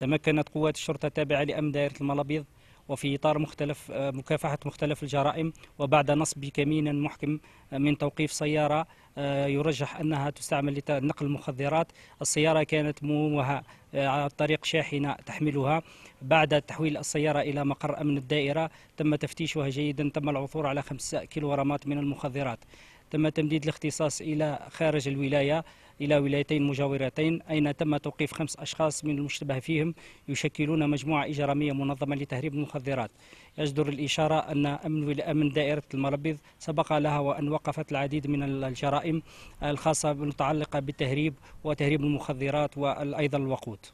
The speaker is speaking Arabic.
تمكنت قوات الشرطة التابعة لأمن دائرة الملابيض وفي إطار مختلف آه، مكافحة مختلف الجرائم وبعد نصب كمين محكم آه، من توقيف سيارة آه، يرجح أنها تستعمل لنقل المخدرات السيارة كانت مومها على طريق شاحنة تحملها بعد تحويل السيارة إلى مقر أمن الدائرة تم تفتيشها جيدا تم العثور على خمسة كيلوغرامات من المخدرات تم تمديد الاختصاص إلى خارج الولاية إلى ولايتين مجاورتين أين تم توقيف خمس أشخاص من المشتبه فيهم يشكلون مجموعة إجرامية منظمة لتهريب المخدرات يجدر الإشارة أن أمن, أمن دائرة المربض سبق لها وأن وقفت العديد من الجرائم الخاصة المتعلقة بالتهريب وتهريب المخدرات وأيضا الوقود